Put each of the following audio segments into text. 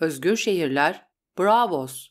özgür şehirler Bravos.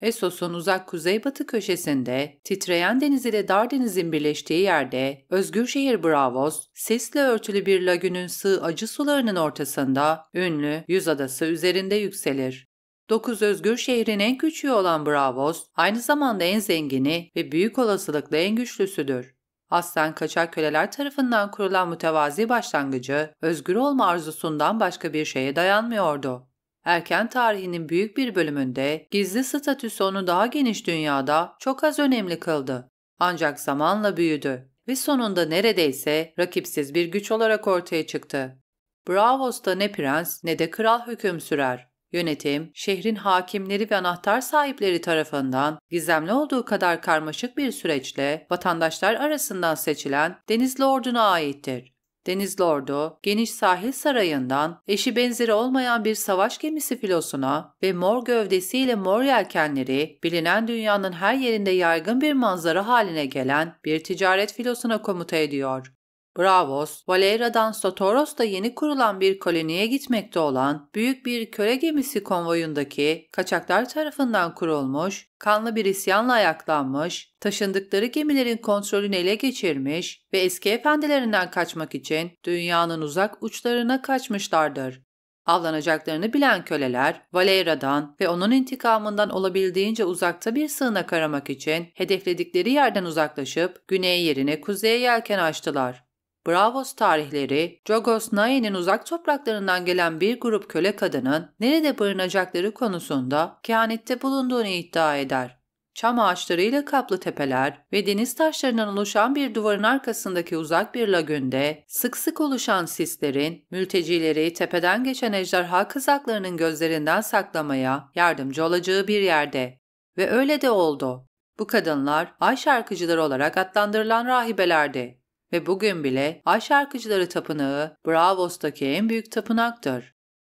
Esos'un uzak kuzeybatı köşesinde, titreyen deniz ile dar denizin birleştiği yerde, özgür şehir Bravos, sisle örtülü bir lagünün sığ acı sularının ortasında, ünlü yüz adası üzerinde yükselir. 9 özgür şehrin en küçüğü olan Bravos, aynı zamanda en zengini ve büyük olasılıkla en güçlüsüdür. Aslen kaçak köleler tarafından kurulan mütevazi başlangıcı, özgür olma arzusundan başka bir şeye dayanmıyordu. Erken tarihinin büyük bir bölümünde gizli statüsü onu daha geniş dünyada çok az önemli kıldı. Ancak zamanla büyüdü ve sonunda neredeyse rakipsiz bir güç olarak ortaya çıktı. Bravos'ta ne prens ne de kral hüküm sürer. Yönetim, şehrin hakimleri ve anahtar sahipleri tarafından gizemli olduğu kadar karmaşık bir süreçle vatandaşlar arasından seçilen deniz lorduna aittir. Deniz Lordu, geniş sahil sarayından eşi benzeri olmayan bir savaş gemisi filosuna ve mor gövdesiyle mor yelkenleri bilinen dünyanın her yerinde yaygın bir manzara haline gelen bir ticaret filosuna komuta ediyor. Bravos, Valera'dan Sotoros'ta yeni kurulan bir koloniye gitmekte olan büyük bir köle gemisi konvoyundaki kaçaklar tarafından kurulmuş, kanlı bir isyanla ayaklanmış, taşındıkları gemilerin kontrolünü ele geçirmiş ve eski efendilerinden kaçmak için dünyanın uzak uçlarına kaçmışlardır. Avlanacaklarını bilen köleler, Valera'dan ve onun intikamından olabildiğince uzakta bir sığınak aramak için hedefledikleri yerden uzaklaşıp güney yerine kuzeye yelken açtılar. Bravos tarihleri, Jogos Naye'nin uzak topraklarından gelen bir grup köle kadının nerede barınacakları konusunda kehanette bulunduğunu iddia eder. Çam ağaçlarıyla kaplı tepeler ve deniz taşlarından oluşan bir duvarın arkasındaki uzak bir lagünde sık sık oluşan sislerin mültecileri tepeden geçen ejderha kızaklarının gözlerinden saklamaya yardımcı olacağı bir yerde. Ve öyle de oldu. Bu kadınlar ay şarkıcıları olarak adlandırılan rahibelerdi ve bugün bile Ay Şarkıcıları Tapınağı Bravos'taki en büyük tapınaktır.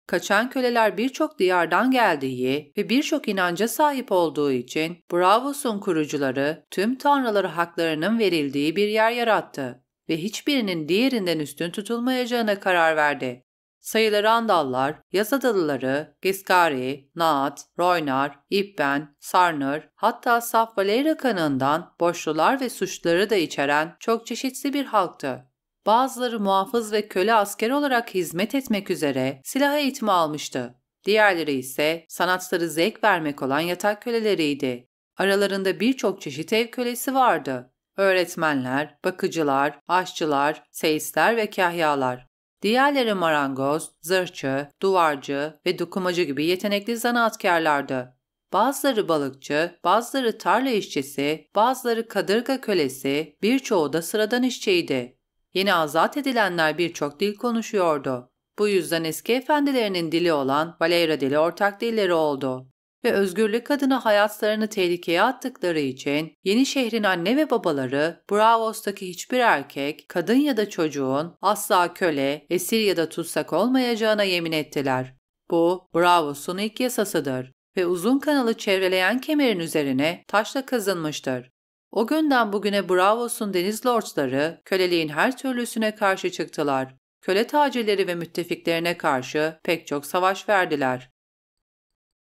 Kaçan köleler birçok diyardan geldiği ve birçok inanca sahip olduğu için Bravos'un kurucuları tüm tanrıları haklarının verildiği bir yer yarattı ve hiçbirinin diğerinden üstün tutulmayacağına karar verdi. Sayılı Yazadalıları, giskari, Naat, Roynar, İbben, Sarnır, hatta Saf Valera kanından borçlular ve suçları da içeren çok çeşitli bir halktı. Bazıları muhafız ve köle asker olarak hizmet etmek üzere silah eğitimi almıştı. Diğerleri ise sanatları zevk vermek olan yatak köleleriydi. Aralarında birçok çeşit ev kölesi vardı. Öğretmenler, bakıcılar, aşçılar, seyisler ve kahyalar. Diğerleri marangoz, zırhçı, duvarcı ve dokumacı gibi yetenekli zanaatkarlardı. Bazıları balıkçı, bazıları tarla işçisi, bazıları kadırga kölesi, birçoğu da sıradan işçiydi. Yeni azat edilenler birçok dil konuşuyordu. Bu yüzden eski efendilerinin dili olan Valeyra dili ortak dilleri oldu ve özgürlük adına hayatlarını tehlikeye attıkları için yeni şehrin anne ve babaları Bravos'taki hiçbir erkek, kadın ya da çocuğun asla köle, esir ya da tutsak olmayacağına yemin ettiler. Bu Bravos'un ilk yasasıdır ve uzun kanalı çevreleyen kemerin üzerine taşla kazınmıştır. O günden bugüne Bravos'un deniz lordları köleliğin her türlüsüne karşı çıktılar. Köle tacirleri ve müttefiklerine karşı pek çok savaş verdiler.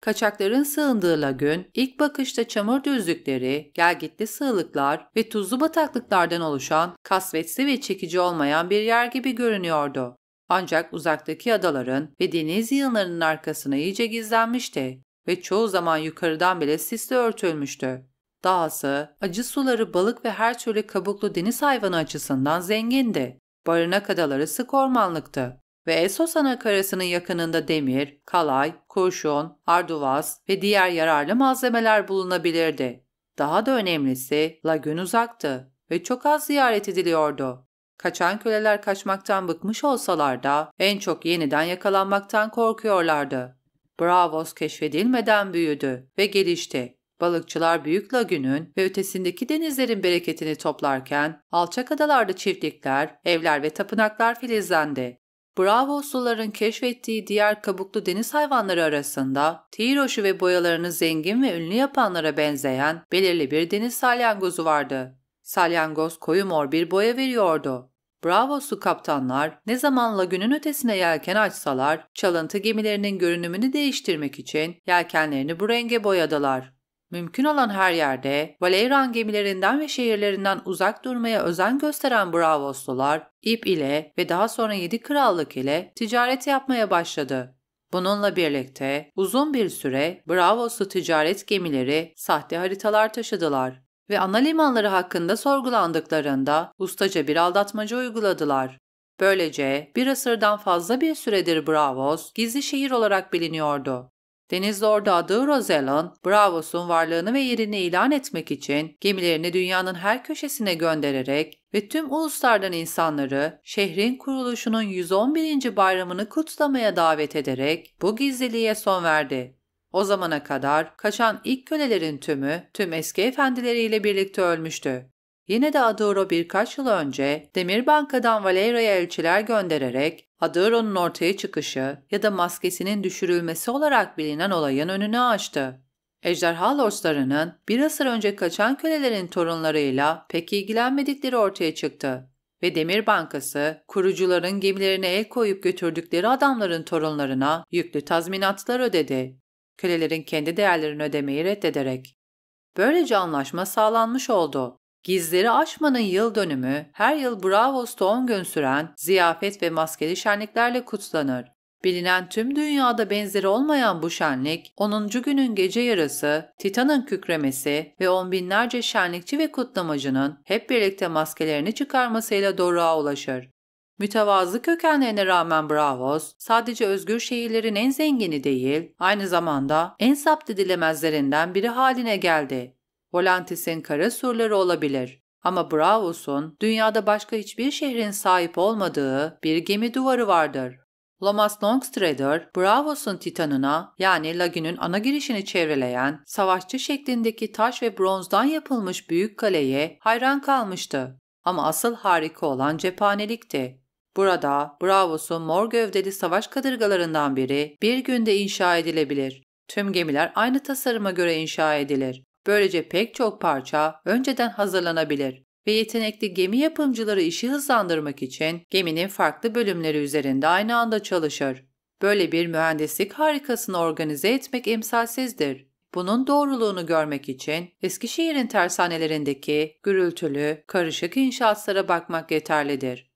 Kaçakların sığındığı lagün, ilk bakışta çamur düzlükleri, gelgitli sığlıklar ve tuzlu bataklıklardan oluşan kasvetli ve çekici olmayan bir yer gibi görünüyordu. Ancak uzaktaki adaların ve deniz yığınlarının arkasına iyice gizlenmişti ve çoğu zaman yukarıdan bile sisle örtülmüştü. Dahası acı suları balık ve her türlü kabuklu deniz hayvanı açısından zengindi. Barınak adaları sık ormanlıktı ve Esos Anakarası'nın yakınında demir, kalay, kurşun, arduvaz ve diğer yararlı malzemeler bulunabilirdi. Daha da önemlisi lagün uzaktı ve çok az ziyaret ediliyordu. Kaçan köleler kaçmaktan bıkmış olsalar da en çok yeniden yakalanmaktan korkuyorlardı. Bravos keşfedilmeden büyüdü ve gelişti. Balıkçılar Büyük Lagün'ün ve ötesindeki denizlerin bereketini toplarken alçak adalarda çiftlikler, evler ve tapınaklar filizlendi. Bravo suların keşfettiği diğer kabuklu deniz hayvanları arasında tiroşu ve boyalarını zengin ve ünlü yapanlara benzeyen belirli bir deniz salyangozu vardı. Salyangoz koyu mor bir boya veriyordu. Bravo su kaptanlar ne zaman lagünün ötesine yelken açsalar çalıntı gemilerinin görünümünü değiştirmek için yelkenlerini bu renge boyadılar. Mümkün olan her yerde Valeyran gemilerinden ve şehirlerinden uzak durmaya özen gösteren Bravoslular ip ile ve daha sonra yedi krallık ile ticaret yapmaya başladı. Bununla birlikte uzun bir süre Bravoslu ticaret gemileri sahte haritalar taşıdılar ve ana limanları hakkında sorgulandıklarında ustaca bir aldatmaca uyguladılar. Böylece bir asırdan fazla bir süredir Bravos gizli şehir olarak biliniyordu. Deniz Lord adı Rosalind, Bravos'un varlığını ve yerini ilan etmek için gemilerini dünyanın her köşesine göndererek ve tüm uluslardan insanları şehrin kuruluşunun 111. bayramını kutlamaya davet ederek bu gizliliğe son verdi. O zamana kadar kaçan ilk kölelerin tümü tüm eski efendileriyle birlikte ölmüştü. Yine de Aduro birkaç yıl önce Demir Banka'dan Valeria'ya elçiler göndererek Aduro'nun ortaya çıkışı ya da maskesinin düşürülmesi olarak bilinen olayın önünü açtı. Ejderha lordlarının bir asır önce kaçan kölelerin torunlarıyla pek ilgilenmedikleri ortaya çıktı ve Demir Bankası kurucuların gemilerine el koyup götürdükleri adamların torunlarına yüklü tazminatlar ödedi. Kölelerin kendi değerlerini ödemeyi reddederek. Böylece anlaşma sağlanmış oldu Gizleri aşmanın yıl dönümü her yıl Bravos'ta 10 gün süren ziyafet ve maskeli şenliklerle kutlanır. Bilinen tüm dünyada benzeri olmayan bu şenlik, 10. günün gece yarısı, Titan'ın kükremesi ve on binlerce şenlikçi ve kutlamacının hep birlikte maskelerini çıkarmasıyla doruğa ulaşır. Mütevazı kökenlerine rağmen Bravos, sadece özgür şehirlerin en zengini değil, aynı zamanda en zapt edilemezlerinden biri haline geldi. Volantis'in kara surları olabilir. Ama Braavus'un dünyada başka hiçbir şehrin sahip olmadığı bir gemi duvarı vardır. Lomas Longstrader, Braavos'un Titan'ına yani Lagin'in ana girişini çevreleyen savaşçı şeklindeki taş ve bronzdan yapılmış büyük kaleye hayran kalmıştı. Ama asıl harika olan cephanelikti. Burada Braavos'un mor gövdeli savaş kadırgalarından biri bir günde inşa edilebilir. Tüm gemiler aynı tasarıma göre inşa edilir. Böylece pek çok parça önceden hazırlanabilir ve yetenekli gemi yapımcıları işi hızlandırmak için geminin farklı bölümleri üzerinde aynı anda çalışır. Böyle bir mühendislik harikasını organize etmek emsalsizdir. Bunun doğruluğunu görmek için Eskişehir'in tersanelerindeki gürültülü, karışık inşaatlara bakmak yeterlidir.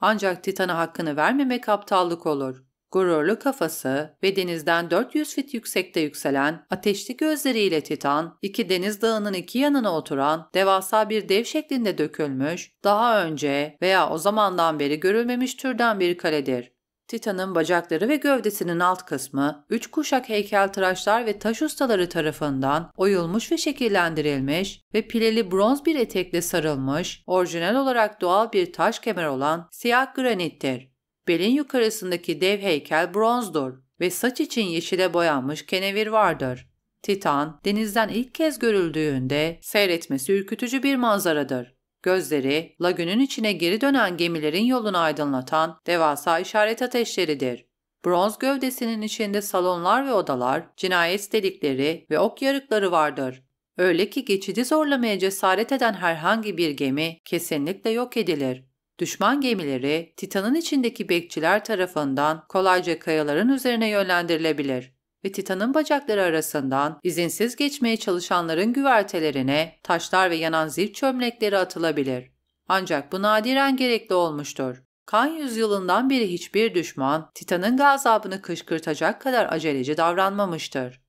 Ancak Titan'a hakkını vermemek aptallık olur. Gururlu kafası ve denizden 400 fit yüksekte yükselen, ateşli gözleriyle Titan, iki deniz dağının iki yanına oturan, devasa bir dev şeklinde dökülmüş, daha önce veya o zamandan beri görülmemiş türden bir kaledir. Titan'ın bacakları ve gövdesinin alt kısmı, üç kuşak heykeltıraşlar ve taş ustaları tarafından oyulmuş ve şekillendirilmiş ve pileli bronz bir etekle sarılmış, orijinal olarak doğal bir taş kemer olan siyah granittir. Belin yukarısındaki dev heykel bronzdur ve saç için yeşile boyanmış kenevir vardır. Titan, denizden ilk kez görüldüğünde seyretmesi ürkütücü bir manzaradır. Gözleri, lagünün içine geri dönen gemilerin yolunu aydınlatan devasa işaret ateşleridir. Bronz gövdesinin içinde salonlar ve odalar, cinayet delikleri ve ok yarıkları vardır. Öyle ki geçidi zorlamaya cesaret eden herhangi bir gemi kesinlikle yok edilir. Düşman gemileri Titan'ın içindeki bekçiler tarafından kolayca kayaların üzerine yönlendirilebilir ve Titan'ın bacakları arasından izinsiz geçmeye çalışanların güvertelerine taşlar ve yanan zil çömlekleri atılabilir. Ancak bu nadiren gerekli olmuştur. Kan yüzyılından beri hiçbir düşman Titan'ın gazabını kışkırtacak kadar aceleci davranmamıştır.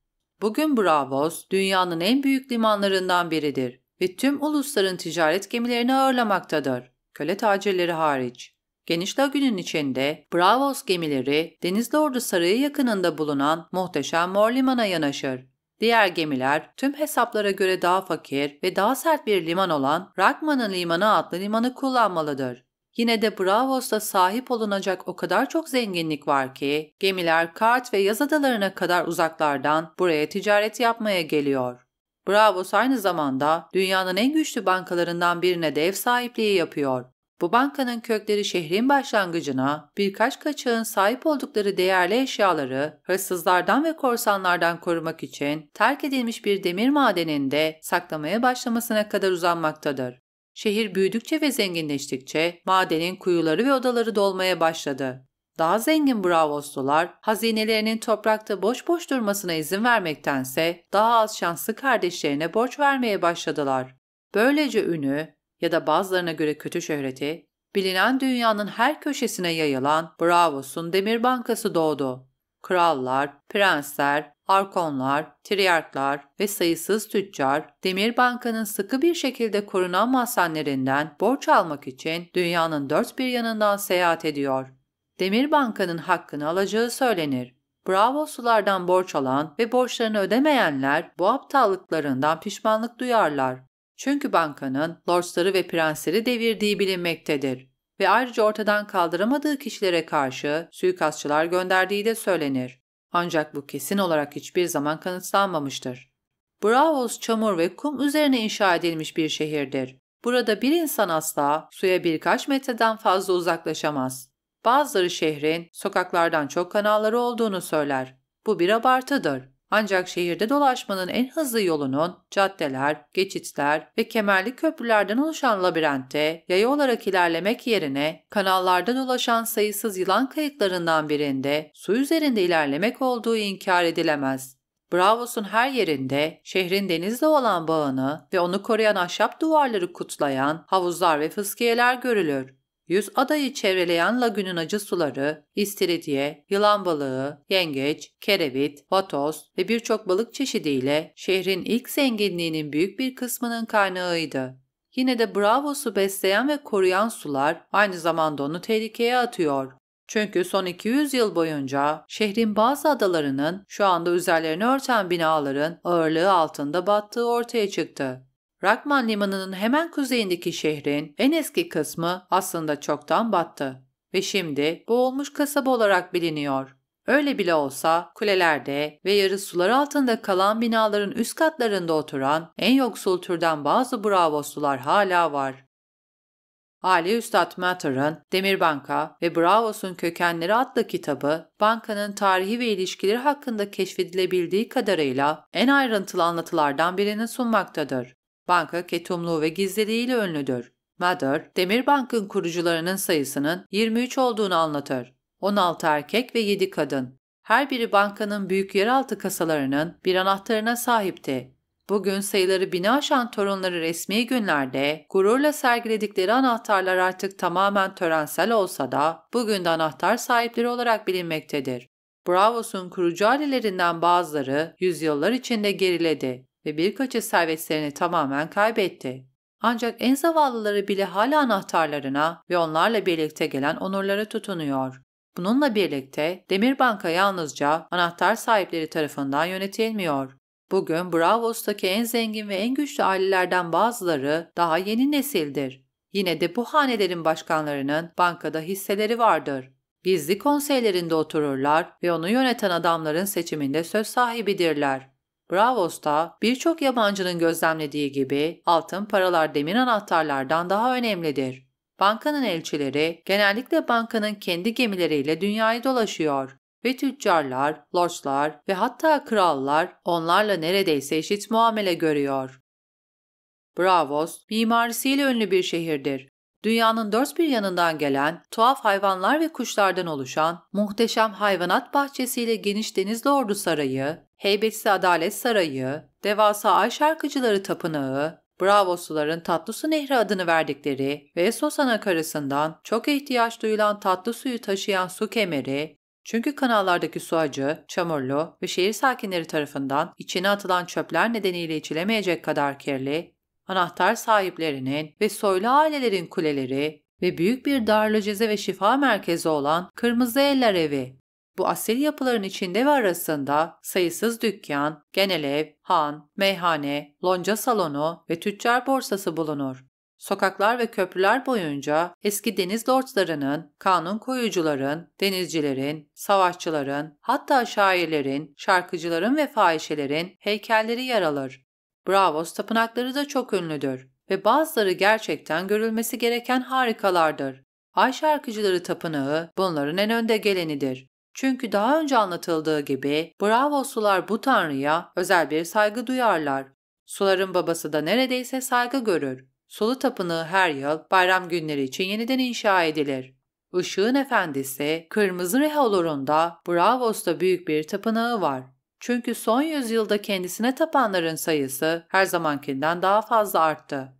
Bugün Bravos dünyanın en büyük limanlarından biridir ve tüm ulusların ticaret gemilerini ağırlamaktadır köle tacirleri hariç. Genişla günün içinde Bravos gemileri Denizli Ordu Sarayı yakınında bulunan muhteşem Mor Liman'a yanaşır. Diğer gemiler tüm hesaplara göre daha fakir ve daha sert bir liman olan Rakman'ın limanı adlı limanı kullanmalıdır. Yine de Bravos'ta sahip olunacak o kadar çok zenginlik var ki gemiler Kart ve Yaz adalarına kadar uzaklardan buraya ticaret yapmaya geliyor. Bravos aynı zamanda dünyanın en güçlü bankalarından birine de ev sahipliği yapıyor. Bu bankanın kökleri şehrin başlangıcına birkaç kaçağın sahip oldukları değerli eşyaları hırsızlardan ve korsanlardan korumak için terk edilmiş bir demir madeninde saklamaya başlamasına kadar uzanmaktadır. Şehir büyüdükçe ve zenginleştikçe madenin kuyuları ve odaları dolmaya başladı. Daha zengin bravostolar hazinelerinin toprakta boş boş durmasına izin vermektense daha az şanslı kardeşlerine borç vermeye başladılar. Böylece ünü ya da bazılarına göre kötü şöhreti bilinen dünyanın her köşesine yayılan Bravos'un demir bankası doğdu. Krallar, prensler, arkonlar, triyarklar ve sayısız tüccar, Demir Banka'nın sıkı bir şekilde korunan mahzenlerinden borç almak için dünyanın dört bir yanından seyahat ediyor. Demir Banka'nın hakkını alacağı söylenir. Bravo sulardan borç alan ve borçlarını ödemeyenler bu aptallıklarından pişmanlık duyarlar. Çünkü bankanın lordları ve prensleri devirdiği bilinmektedir ve ayrıca ortadan kaldıramadığı kişilere karşı suikastçılar gönderdiği de söylenir. Ancak bu kesin olarak hiçbir zaman kanıtlanmamıştır. Bravos çamur ve kum üzerine inşa edilmiş bir şehirdir. Burada bir insan asla suya birkaç metreden fazla uzaklaşamaz. Bazıları şehrin sokaklardan çok kanalları olduğunu söyler. Bu bir abartıdır. Ancak şehirde dolaşmanın en hızlı yolunun caddeler, geçitler ve kemerli köprülerden oluşan labirentte yaya olarak ilerlemek yerine kanallarda dolaşan sayısız yılan kayıklarından birinde su üzerinde ilerlemek olduğu inkar edilemez. Bravos'un her yerinde şehrin denizle olan bağını ve onu koruyan ahşap duvarları kutlayan havuzlar ve fıskiyeler görülür. Yüz adayı çevreleyen lagünün acı suları, istiridye, yılan balığı, yengeç, kerevit, vatos ve birçok balık çeşidiyle şehrin ilk zenginliğinin büyük bir kısmının kaynağıydı. Yine de Bravo'su besleyen ve koruyan sular aynı zamanda onu tehlikeye atıyor. Çünkü son 200 yıl boyunca şehrin bazı adalarının şu anda üzerlerini örten binaların ağırlığı altında battığı ortaya çıktı. Rakman Limanı'nın hemen kuzeyindeki şehrin en eski kısmı aslında çoktan battı ve şimdi boğulmuş kasaba olarak biliniyor. Öyle bile olsa kulelerde ve yarı sular altında kalan binaların üst katlarında oturan en yoksul türden bazı bravoslular hala var. Ali Üstad Matter'ın Demirbanka ve Bravos'un Kökenleri adlı kitabı, bankanın tarihi ve ilişkileri hakkında keşfedilebildiği kadarıyla en ayrıntılı anlatılardan birini sunmaktadır. Banka ketumluğu ve gizliliğiyle ünlüdür. Mather, Demirbank'ın kurucularının sayısının 23 olduğunu anlatır. 16 erkek ve 7 kadın. Her biri bankanın büyük yeraltı kasalarının bir anahtarına sahipti. Bugün sayıları bini aşan torunları resmi günlerde gururla sergiledikleri anahtarlar artık tamamen törensel olsa da bugün de anahtar sahipleri olarak bilinmektedir. Bravos'un kurucu ailelerinden bazıları yüzyıllar içinde geriledi ve birkaç servetlerini tamamen kaybetti. Ancak en zavallıları bile hala anahtarlarına ve onlarla birlikte gelen onurlara tutunuyor. Bununla birlikte Demir Banka yalnızca anahtar sahipleri tarafından yönetilmiyor. Bugün Bravos'taki en zengin ve en güçlü ailelerden bazıları daha yeni nesildir. Yine de bu hanelerin başkanlarının bankada hisseleri vardır. Gizli konseylerinde otururlar ve onu yöneten adamların seçiminde söz sahibidirler. Bravos'ta birçok yabancının gözlemlediği gibi altın paralar demir anahtarlardan daha önemlidir. Bankanın elçileri genellikle bankanın kendi gemileriyle dünyayı dolaşıyor ve tüccarlar, lordslar ve hatta krallar onlarla neredeyse eşit muamele görüyor. Bravos, mimarisiyle ünlü bir şehirdir. Dünyanın dört bir yanından gelen, tuhaf hayvanlar ve kuşlardan oluşan, muhteşem hayvanat bahçesiyle geniş denizli ordu sarayı, Heybetli Adalet Sarayı, devasa ay şarkıcıları tapınağı, Bravosuların Tatlısu Nehri adını verdikleri ve Sosan Akarası'ndan çok ihtiyaç duyulan tatlı suyu taşıyan su kemeri, çünkü kanallardaki su acı, çamurlu ve şehir sakinleri tarafından içine atılan çöpler nedeniyle içilemeyecek kadar kirli, anahtar sahiplerinin ve soylu ailelerin kuleleri ve büyük bir darlıceze ve şifa merkezi olan Kırmızı Eller Evi, bu asil yapıların içinde ve arasında sayısız dükkan, ev, han, meyhane, lonca salonu ve tüccar borsası bulunur. Sokaklar ve köprüler boyunca eski deniz lordlarının, kanun koyucuların, denizcilerin, savaşçıların, hatta şairlerin, şarkıcıların ve fahişelerin heykelleri yer alır. Bravos tapınakları da çok ünlüdür ve bazıları gerçekten görülmesi gereken harikalardır. Ay şarkıcıları tapınağı bunların en önde gelenidir. Çünkü daha önce anlatıldığı gibi bravo sular bu tanrıya özel bir saygı duyarlar. Suların babası da neredeyse saygı görür. Sulu tapınağı her yıl bayram günleri için yeniden inşa edilir. Işığın efendisi Kırmızı Reha olurunda Bravos'ta büyük bir tapınağı var. Çünkü son yüzyılda kendisine tapanların sayısı her zamankinden daha fazla arttı.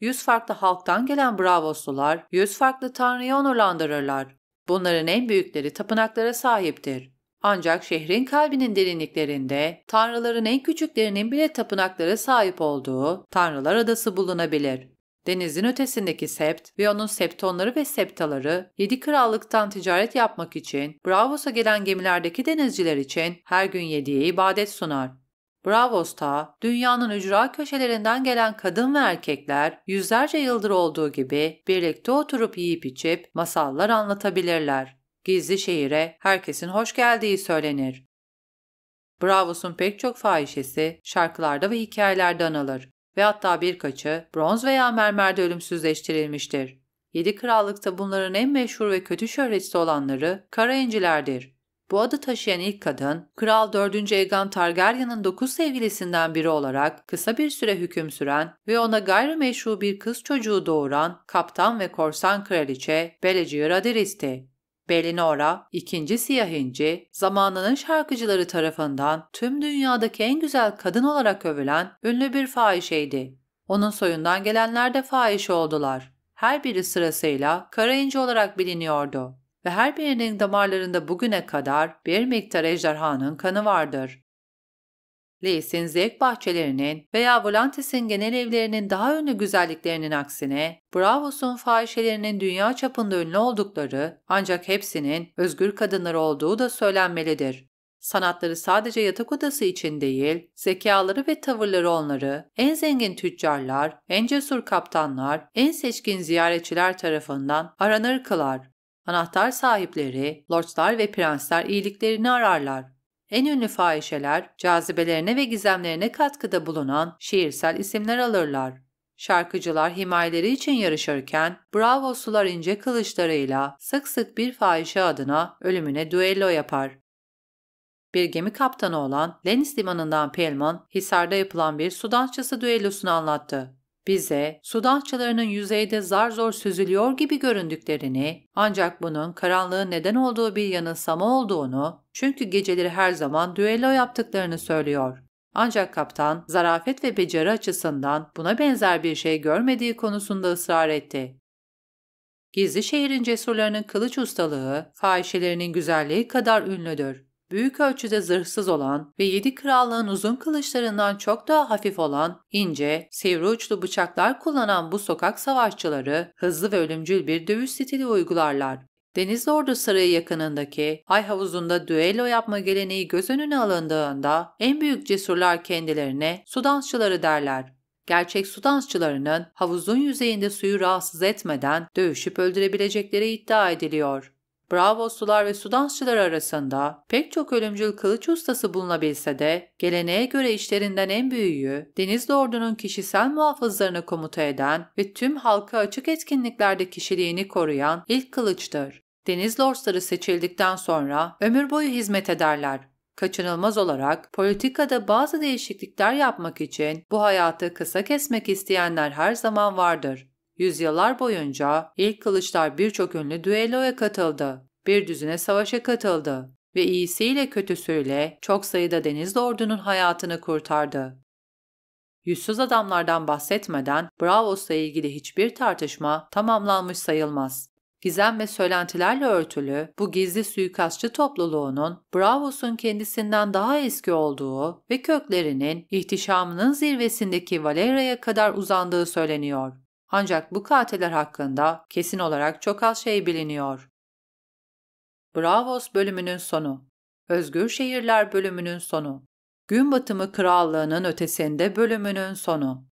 Yüz farklı halktan gelen Bravoslular yüz farklı tanrıya onurlandırırlar. Bunların en büyükleri tapınaklara sahiptir. Ancak şehrin kalbinin derinliklerinde tanrıların en küçüklerinin bile tapınaklara sahip olduğu Tanrılar Adası bulunabilir. Denizin ötesindeki sept ve onun septonları ve septaları yedi krallıktan ticaret yapmak için Bravos'a gelen gemilerdeki denizciler için her gün yediği ibadet sunar. Bravos'ta dünyanın ücra köşelerinden gelen kadın ve erkekler yüzlerce yıldır olduğu gibi birlikte oturup yiyip içip masallar anlatabilirler. Gizli şehire herkesin hoş geldiği söylenir. Bravos'un pek çok fahişesi şarkılarda ve hikayelerde anılır ve hatta birkaçı bronz veya mermerde ölümsüzleştirilmiştir. Yedi krallıkta bunların en meşhur ve kötü şöhretli olanları kara incilerdir. Bu adı taşıyan ilk kadın, Kral 4. Egan Targaryen'ın 9 sevgilisinden biri olarak kısa bir süre hüküm süren ve ona gayrimeşru bir kız çocuğu doğuran kaptan ve korsan kraliçe Belegi Raderisti. Belinora, ikinci siyah inci, zamanının şarkıcıları tarafından tüm dünyadaki en güzel kadın olarak övülen ünlü bir fahişeydi. Onun soyundan gelenler de fahiş oldular. Her biri sırasıyla Kara İnci olarak biliniyordu ve her birinin damarlarında bugüne kadar bir miktar ejderhanın kanı vardır. Leis'in zevk bahçelerinin veya Volantis'in genel evlerinin daha ünlü güzelliklerinin aksine, Bravos'un fahişelerinin dünya çapında ünlü oldukları ancak hepsinin özgür kadınlar olduğu da söylenmelidir. Sanatları sadece yatak odası için değil, zekaları ve tavırları onları en zengin tüccarlar, en cesur kaptanlar, en seçkin ziyaretçiler tarafından aranır kılar. Anahtar sahipleri, lordlar ve prensler iyiliklerini ararlar. En ünlü fahişeler, cazibelerine ve gizemlerine katkıda bulunan şiirsel isimler alırlar. Şarkıcılar himayeleri için yarışırken, bravo sular ince kılıçlarıyla sık sık bir fahişe adına ölümüne düello yapar. Bir gemi kaptanı olan Lenis limanından Pelman, Hisar'da yapılan bir su dansçısı düellosunu anlattı. Bize Sudançılarının yüzeyde zar zor süzülüyor gibi göründüklerini, ancak bunun karanlığın neden olduğu bir yanılsama olduğunu, çünkü geceleri her zaman düello yaptıklarını söylüyor. Ancak kaptan, zarafet ve beceri açısından buna benzer bir şey görmediği konusunda ısrar etti. Gizli şehrin cesurlarının kılıç ustalığı, fahişelerinin güzelliği kadar ünlüdür büyük ölçüde zırhsız olan ve yedi krallığın uzun kılıçlarından çok daha hafif olan, ince, sivri uçlu bıçaklar kullanan bu sokak savaşçıları hızlı ve ölümcül bir dövüş stili uygularlar. Ordu Sarayı yakınındaki ay havuzunda düello yapma geleneği göz önüne alındığında en büyük cesurlar kendilerine su dansçıları derler. Gerçek su dansçılarının havuzun yüzeyinde suyu rahatsız etmeden dövüşüp öldürebilecekleri iddia ediliyor. Bravo sular ve sudansçılar arasında pek çok ölümcül kılıç ustası bulunabilse de geleneğe göre işlerinden en büyüğü deniz Ordu'nun kişisel muhafızlarını komuta eden ve tüm halka açık etkinliklerde kişiliğini koruyan ilk kılıçtır. Denizli Orsları seçildikten sonra ömür boyu hizmet ederler kaçınılmaz olarak politikada bazı değişiklikler yapmak için bu hayatı kısa kesmek isteyenler her zaman vardır. Yüzyıllar boyunca ilk kılıçlar birçok ünlü düelloya katıldı, bir düzine savaşa katıldı ve iyisiyle kötüsüyle çok sayıda deniz ordunun hayatını kurtardı. Yüzsüz adamlardan bahsetmeden Bravos'la ilgili hiçbir tartışma tamamlanmış sayılmaz. Gizem ve söylentilerle örtülü bu gizli suikastçı topluluğunun Bravos'un kendisinden daha eski olduğu ve köklerinin ihtişamının zirvesindeki Valera'ya kadar uzandığı söyleniyor. Ancak bu katiller hakkında kesin olarak çok az şey biliniyor. Bravos bölümünün sonu. Özgür Şehirler bölümünün sonu. Gün Batımı Krallığı'nın ötesinde bölümünün sonu.